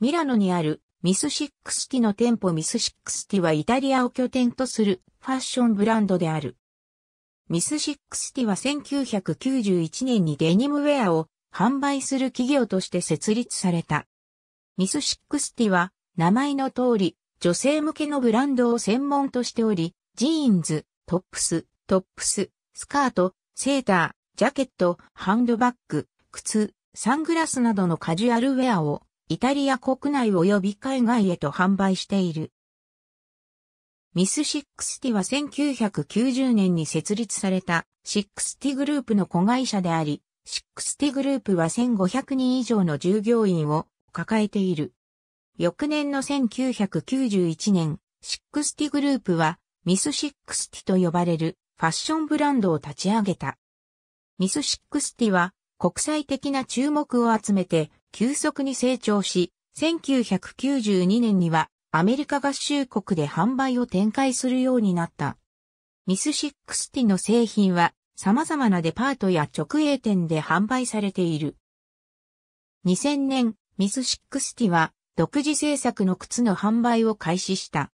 ミラノにあるミスシックスティの店舗ミスシックスティはイタリアを拠点とするファッションブランドである。ミスシックスティは1991年にデニムウェアを販売する企業として設立された。ミスシックスティは名前の通り女性向けのブランドを専門としており、ジーンズ、トップス、トップス、スカート、セーター、ジャケット、ハンドバッグ、靴、サングラスなどのカジュアルウェアをイタリア国内及び海外へと販売している。ミスシックスティは1990年に設立されたシックスティグループの子会社であり、シックスティグループは1500人以上の従業員を抱えている。翌年の1991年、シックスティグループはミスシックスティと呼ばれるファッションブランドを立ち上げた。ミスシックスティは国際的な注目を集めて急速に成長し、1992年にはアメリカ合衆国で販売を展開するようになった。ミスシックスティの製品は様々なデパートや直営店で販売されている。2000年、ミスシックスティは独自制作の靴の販売を開始した。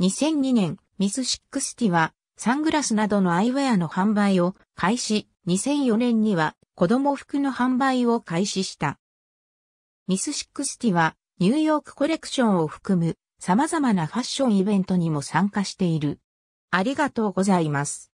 2002年、ミスシックスティはサングラスなどのアイウェアの販売を開始、2004年には子供服の販売を開始した。ミスシックスティはニューヨークコレクションを含む様々なファッションイベントにも参加している。ありがとうございます。